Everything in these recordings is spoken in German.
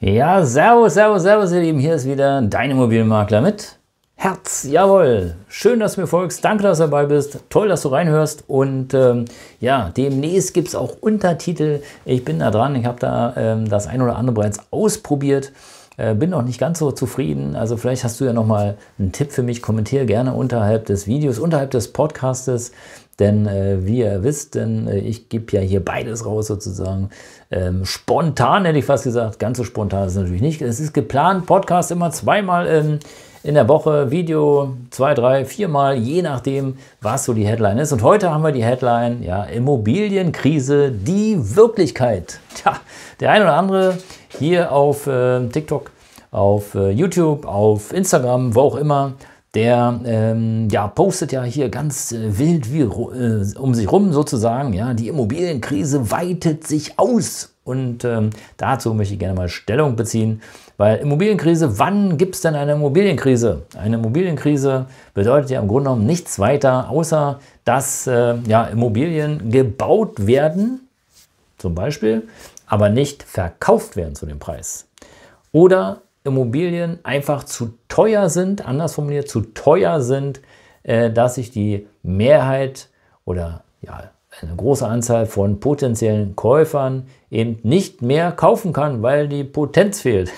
Ja, servus, servus, servus, ihr Lieben. Hier ist wieder dein Immobilienmakler mit Herz. Jawohl. Schön, dass du mir folgst. Danke, dass du dabei bist. Toll, dass du reinhörst. Und ähm, ja, demnächst gibt es auch Untertitel. Ich bin da dran. Ich habe da ähm, das ein oder andere bereits ausprobiert. Äh, bin noch nicht ganz so zufrieden. Also vielleicht hast du ja nochmal einen Tipp für mich. Kommentiere gerne unterhalb des Videos, unterhalb des Podcastes. Denn äh, wie ihr wisst, denn äh, ich gebe ja hier beides raus sozusagen. Ähm, spontan hätte ich fast gesagt, ganz so spontan ist es natürlich nicht. Es ist geplant, Podcast immer zweimal ähm, in der Woche, Video zwei, drei, viermal, je nachdem, was so die Headline ist. Und heute haben wir die Headline, ja, Immobilienkrise, die Wirklichkeit. Tja, der ein oder andere hier auf äh, TikTok, auf äh, YouTube, auf Instagram, wo auch immer, der ähm, ja, postet ja hier ganz äh, wild wie, äh, um sich rum sozusagen, ja, die Immobilienkrise weitet sich aus. Und ähm, dazu möchte ich gerne mal Stellung beziehen, weil Immobilienkrise, wann gibt es denn eine Immobilienkrise? Eine Immobilienkrise bedeutet ja im Grunde genommen nichts weiter, außer dass äh, ja, Immobilien gebaut werden, zum Beispiel, aber nicht verkauft werden zu dem Preis. Oder Immobilien einfach zu teuer sind, anders formuliert, zu teuer sind, äh, dass sich die Mehrheit oder ja, eine große Anzahl von potenziellen Käufern eben nicht mehr kaufen kann, weil die Potenz fehlt.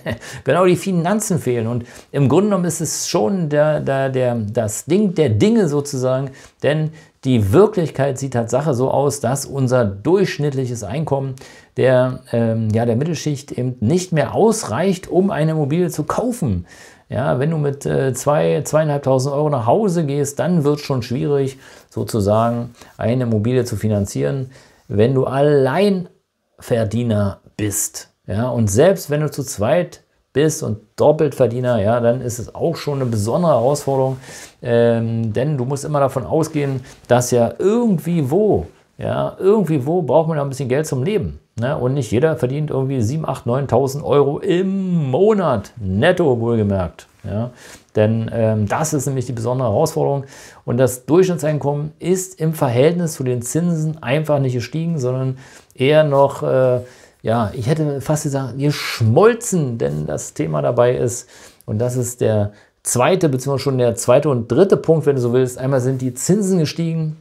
genau die Finanzen fehlen. Und im Grunde genommen ist es schon der, der, der, das Ding der Dinge sozusagen, denn die Wirklichkeit sieht Tatsache so aus, dass unser durchschnittliches Einkommen der, ähm, ja, der Mittelschicht eben nicht mehr ausreicht, um eine Immobilie zu kaufen. Ja, wenn du mit äh, zwei, Euro nach Hause gehst, dann wird es schon schwierig, sozusagen eine Immobilie zu finanzieren, wenn du Alleinverdiener bist. Ja, und selbst wenn du zu zweit bist und Doppeltverdiener, ja, dann ist es auch schon eine besondere Herausforderung, ähm, denn du musst immer davon ausgehen, dass ja irgendwie wo, ja, irgendwie wo braucht man ja ein bisschen Geld zum Leben. Ne? Und nicht jeder verdient irgendwie 7, 8, 9.000 Euro im Monat, netto wohlgemerkt. Ja? Denn ähm, das ist nämlich die besondere Herausforderung. Und das Durchschnittseinkommen ist im Verhältnis zu den Zinsen einfach nicht gestiegen, sondern eher noch... Äh, ja, ich hätte fast gesagt, wir schmolzen, denn das Thema dabei ist, und das ist der zweite, beziehungsweise schon der zweite und dritte Punkt, wenn du so willst, einmal sind die Zinsen gestiegen,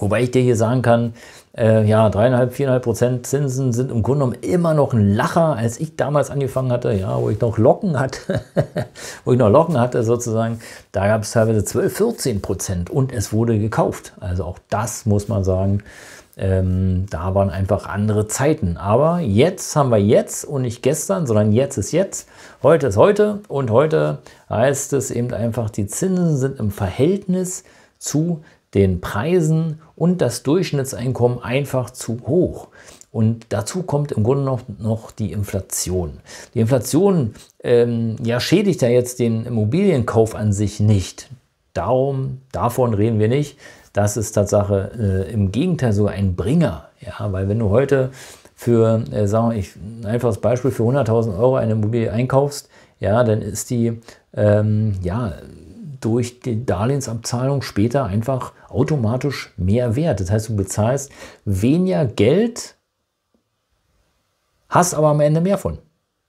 Wobei ich dir hier sagen kann, äh, ja, dreieinhalb, viereinhalb Prozent Zinsen sind im Grunde genommen immer noch ein Lacher, als ich damals angefangen hatte, ja, wo ich noch Locken hatte, wo ich noch Locken hatte sozusagen, da gab es teilweise 12, 14 Prozent und es wurde gekauft. Also auch das muss man sagen, ähm, da waren einfach andere Zeiten. Aber jetzt haben wir jetzt und nicht gestern, sondern jetzt ist jetzt. Heute ist heute und heute heißt es eben einfach, die Zinsen sind im Verhältnis zu den Preisen und das Durchschnittseinkommen einfach zu hoch. Und dazu kommt im Grunde noch, noch die Inflation. Die Inflation ähm, ja, schädigt ja jetzt den Immobilienkauf an sich nicht. Darum, davon reden wir nicht. Das ist Tatsache äh, im Gegenteil so ein Bringer. Ja, weil wenn du heute für, äh, sagen wir, ich, ein einfaches Beispiel, für 100.000 Euro eine Immobilie einkaufst, ja, dann ist die ähm, ja, durch die Darlehensabzahlung später einfach automatisch mehr wert. Das heißt, du bezahlst weniger Geld, hast aber am Ende mehr von.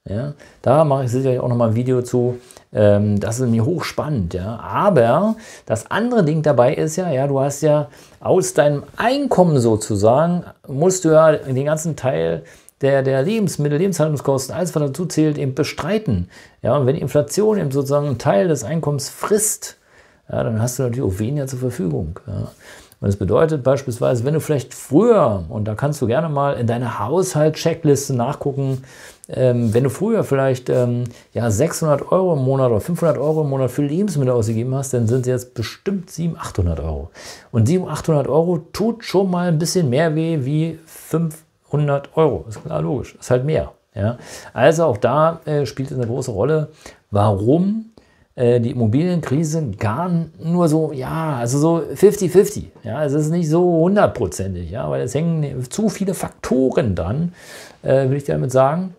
Ja, da mache ich sicherlich auch nochmal ein Video zu. Ähm, das ist mir hochspannend. Ja. Aber das andere Ding dabei ist ja, ja, du hast ja aus deinem Einkommen sozusagen, musst du ja den ganzen Teil der, der Lebensmittel, Lebenshaltungskosten, alles was dazu zählt, eben bestreiten. Ja, und wenn die Inflation eben sozusagen einen Teil des Einkommens frisst, ja, dann hast du natürlich auch weniger zur Verfügung. Ja. Und das bedeutet beispielsweise, wenn du vielleicht früher, und da kannst du gerne mal in deiner Haushaltscheckliste nachgucken, ähm, wenn du früher vielleicht ähm, ja, 600 Euro im Monat oder 500 Euro im Monat für Lebensmittel ausgegeben hast, dann sind es jetzt bestimmt 700, 800 Euro. Und 700, 800 Euro tut schon mal ein bisschen mehr weh wie 500. 100 Euro. Ist klar logisch. Ist halt mehr. Ja? Also auch da äh, spielt es eine große Rolle, warum äh, die Immobilienkrise gar nur so, ja, also so 50-50. Ja, es ist nicht so hundertprozentig, ja, weil es hängen zu viele Faktoren dran, äh, will ich damit sagen.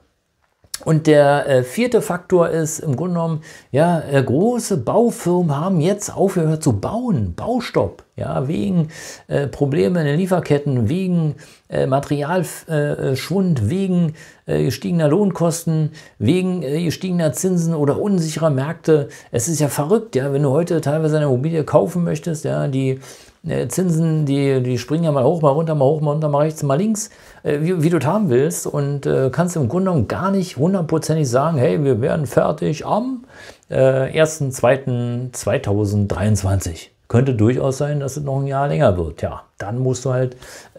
Und der äh, vierte Faktor ist im Grunde genommen, ja, äh, große Baufirmen haben jetzt aufgehört zu bauen, Baustopp, ja, wegen äh, Probleme in den Lieferketten, wegen äh, Materialschwund, äh, äh, wegen gestiegener Lohnkosten, wegen gestiegener Zinsen oder unsicherer Märkte. Es ist ja verrückt, ja, wenn du heute teilweise eine Immobilie kaufen möchtest, ja, die äh, Zinsen, die, die springen ja mal hoch, mal runter, mal hoch, mal runter, mal rechts, mal links, äh, wie, wie du es haben willst. Und äh, kannst im Grunde genommen gar nicht hundertprozentig sagen, hey, wir werden fertig am äh, 1.2.2023. Könnte durchaus sein, dass es noch ein Jahr länger wird. Ja, dann musst du halt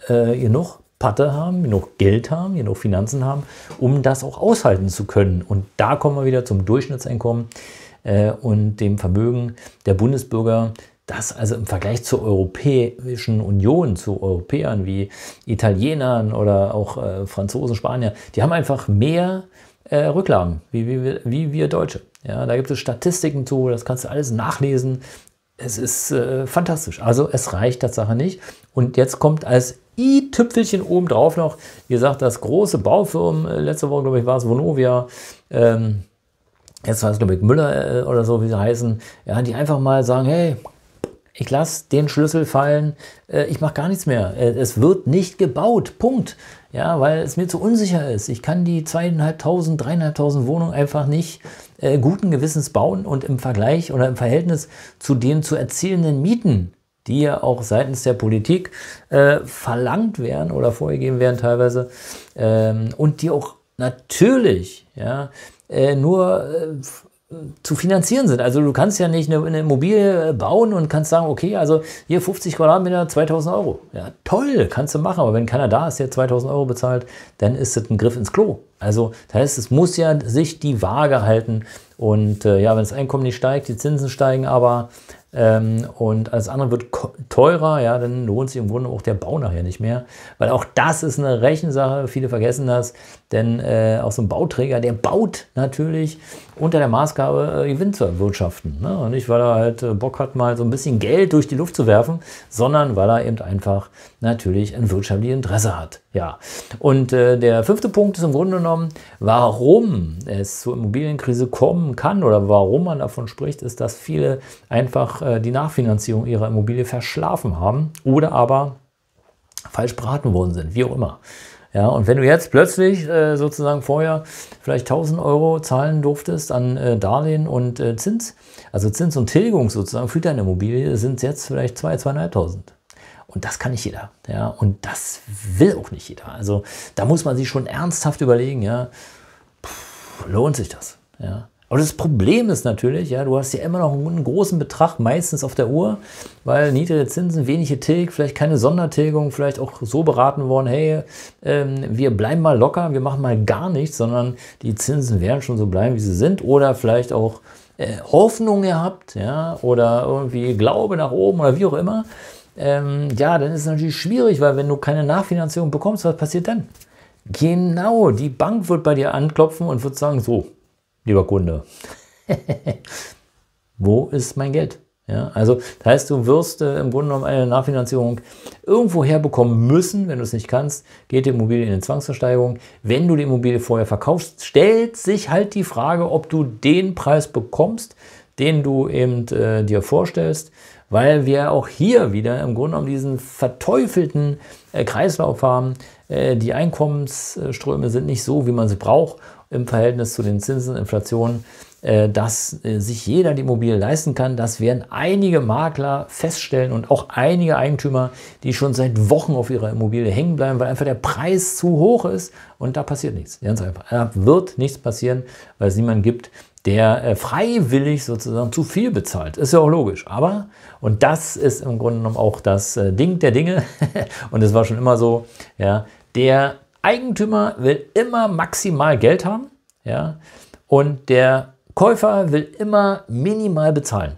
äh, genug Patte haben, genug Geld haben, genug Finanzen haben, um das auch aushalten zu können. Und da kommen wir wieder zum Durchschnittseinkommen äh, und dem Vermögen der Bundesbürger dass also im Vergleich zur Europäischen Union, zu Europäern wie Italienern oder auch äh, Franzosen, Spanier, die haben einfach mehr äh, Rücklagen, wie, wie, wie, wir Deutsche. Ja, da gibt es Statistiken zu, das kannst du alles nachlesen. Es ist äh, fantastisch. Also es reicht Tatsache nicht. Und jetzt kommt als i-Tüpfelchen obendrauf noch, wie gesagt, das große Baufirmen, äh, letzte Woche glaube ich war es Vonovia, ähm, jetzt heißt es glaube ich Müller äh, oder so, wie sie heißen, ja, die einfach mal sagen, hey, ich lasse den Schlüssel fallen, äh, ich mache gar nichts mehr. Äh, es wird nicht gebaut, Punkt. Ja, weil es mir zu unsicher ist. Ich kann die zweieinhalbtausend, dreieinhalbtausend Wohnungen einfach nicht äh, guten Gewissens bauen und im Vergleich oder im Verhältnis zu den zu erzielenden Mieten, die ja auch seitens der Politik äh, verlangt werden oder vorgegeben werden teilweise ähm, und die auch natürlich ja, äh, nur äh, zu finanzieren sind. Also du kannst ja nicht eine, Immobilie äh, bauen und kannst sagen, okay, also hier 50 Quadratmeter, 2000 Euro. Ja, toll, kannst du machen, aber wenn keiner da ist, der 2000 Euro bezahlt, dann ist das ein Griff ins Klo. Also das heißt, es muss ja sich die Waage halten und äh, ja, wenn das Einkommen nicht steigt, die Zinsen steigen, aber ähm, und alles andere wird teurer, ja, dann lohnt sich im Grunde auch der Bau nachher nicht mehr. Weil auch das ist eine Rechensache, viele vergessen das, denn äh, auch so ein Bauträger, der baut natürlich unter der Maßgabe, äh, Gewinn zu erwirtschaften. Ne? Und nicht, weil er halt äh, Bock hat, mal so ein bisschen Geld durch die Luft zu werfen, sondern weil er eben einfach natürlich ein wirtschaftliches Interesse hat. Ja. Und äh, der fünfte Punkt ist im Grunde genommen, warum es zur Immobilienkrise kommen kann oder warum man davon spricht, ist, dass viele einfach äh, die Nachfinanzierung ihrer Immobilie verschlafen haben oder aber falsch beraten worden sind, wie auch immer. Ja, und wenn du jetzt plötzlich äh, sozusagen vorher vielleicht 1000 Euro zahlen durftest an äh, Darlehen und äh, Zins, also Zins und Tilgung sozusagen für deine Immobilie, sind es jetzt vielleicht 2.000, 2.500. Und das kann nicht jeder. Ja, und das will auch nicht jeder. Also da muss man sich schon ernsthaft überlegen, ja, pff, lohnt sich das? Ja, aber das Problem ist natürlich, ja, du hast ja immer noch einen großen Betrag meistens auf der Uhr, weil niedrige Zinsen, wenige Tilg, vielleicht keine Sondertilgung, vielleicht auch so beraten worden, hey, ähm, wir bleiben mal locker, wir machen mal gar nichts, sondern die Zinsen werden schon so bleiben, wie sie sind. Oder vielleicht auch äh, Hoffnung gehabt, ja, oder irgendwie Glaube nach oben oder wie auch immer. Ähm, ja, dann ist es natürlich schwierig, weil wenn du keine Nachfinanzierung bekommst, was passiert dann? Genau, die Bank wird bei dir anklopfen und wird sagen, so, lieber Kunde, wo ist mein Geld? Ja, also das heißt, du wirst äh, im Grunde genommen eine Nachfinanzierung irgendwo herbekommen müssen. Wenn du es nicht kannst, geht die Immobilie in eine Zwangsversteigerung. Wenn du die Immobilie vorher verkaufst, stellt sich halt die Frage, ob du den Preis bekommst, den du eben äh, dir vorstellst, weil wir auch hier wieder im Grunde genommen diesen verteufelten äh, Kreislauf haben. Äh, die Einkommensströme sind nicht so, wie man sie braucht im Verhältnis zu den Zinsen, Inflation, äh, dass äh, sich jeder die Immobilie leisten kann. Das werden einige Makler feststellen und auch einige Eigentümer, die schon seit Wochen auf ihrer Immobilie hängen bleiben, weil einfach der Preis zu hoch ist und da passiert nichts. Ganz einfach. Da wird nichts passieren, weil es niemanden gibt, der äh, freiwillig sozusagen zu viel bezahlt. Ist ja auch logisch. Aber, und das ist im Grunde genommen auch das Ding der Dinge, und es war schon immer so, ja, der Eigentümer will immer maximal Geld haben ja, und der Käufer will immer minimal bezahlen.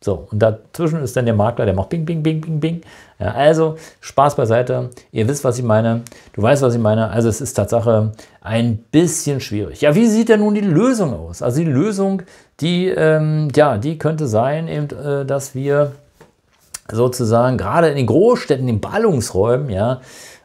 So, und dazwischen ist dann der Makler, der macht Bing, Bing, Bing, Bing, Bing. Ja, also Spaß beiseite. Ihr wisst, was ich meine. Du weißt, was ich meine. Also es ist Tatsache ein bisschen schwierig. Ja, wie sieht denn nun die Lösung aus? Also die Lösung, die, ähm, ja, die könnte sein, eben, äh, dass wir sozusagen gerade in den Großstädten, in den Ballungsräumen, ja,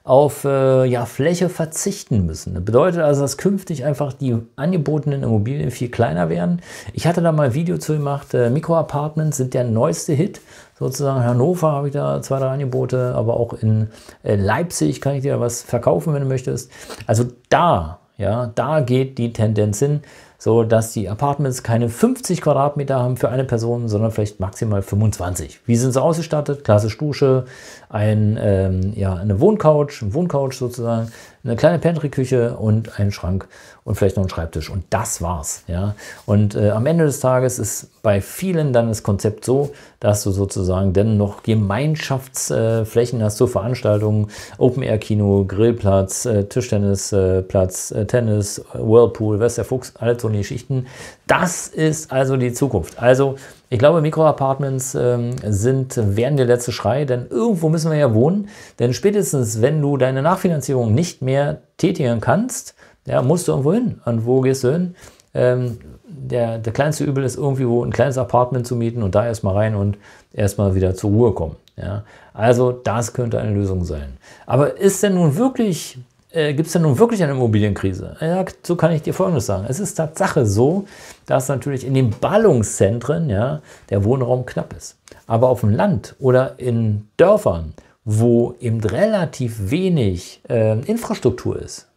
auf äh, ja, Fläche verzichten müssen. Das bedeutet also, dass künftig einfach die angebotenen Immobilien viel kleiner werden. Ich hatte da mal ein Video zu gemacht, äh, Mikroapartments sind der neueste Hit. Sozusagen Hannover habe ich da zwei, drei Angebote, aber auch in äh, Leipzig kann ich dir was verkaufen, wenn du möchtest. Also da, ja, da geht die Tendenz hin so dass die Apartments keine 50 Quadratmeter haben für eine Person, sondern vielleicht maximal 25. Wie sind sie ausgestattet? Klasse Dusche, ein, ähm, ja, eine Wohncouch, Wohncouch sozusagen, eine kleine Pantry-Küche und einen Schrank und vielleicht noch einen Schreibtisch. Und das war's. Ja? Und äh, am Ende des Tages ist bei vielen dann das Konzept so, dass du sozusagen dann noch Gemeinschaftsflächen äh, hast zur so Veranstaltung, Open-Air-Kino, Grillplatz, äh, Tischtennisplatz, äh, äh, Tennis, Whirlpool, weiß der Fuchs, all so eine Geschichten. Das ist also die Zukunft. Also ich glaube, Mikroapartments ähm, sind, werden der letzte Schrei, denn irgendwo müssen wir ja wohnen. Denn spätestens, wenn du deine Nachfinanzierung nicht mehr tätigen kannst, ja, musst du irgendwo hin. Und wo gehst du hin? Ähm, der, der kleinste Übel ist irgendwie ein kleines Apartment zu mieten und da erstmal rein und erstmal wieder zur Ruhe kommen. Ja? Also das könnte eine Lösung sein. Aber ist denn nun wirklich äh, gibt es denn nun wirklich eine Immobilienkrise? Ja, so kann ich dir Folgendes sagen. Es ist Tatsache so, dass natürlich in den Ballungszentren ja, der Wohnraum knapp ist. Aber auf dem Land oder in Dörfern, wo eben relativ wenig äh, Infrastruktur ist,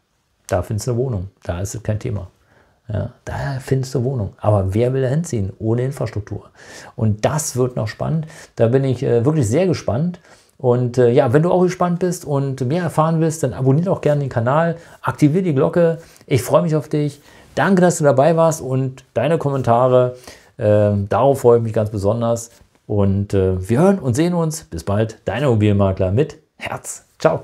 da findest du eine Wohnung. Da ist es kein Thema. Ja, da findest du Wohnung. Aber wer will da hinziehen ohne Infrastruktur? Und das wird noch spannend. Da bin ich äh, wirklich sehr gespannt, und äh, ja, wenn du auch gespannt bist und mehr erfahren willst, dann abonniere auch gerne den Kanal, aktiviere die Glocke. Ich freue mich auf dich. Danke, dass du dabei warst und deine Kommentare. Äh, darauf freue ich mich ganz besonders. Und äh, wir hören und sehen uns. Bis bald, dein Immobilienmakler mit Herz. Ciao.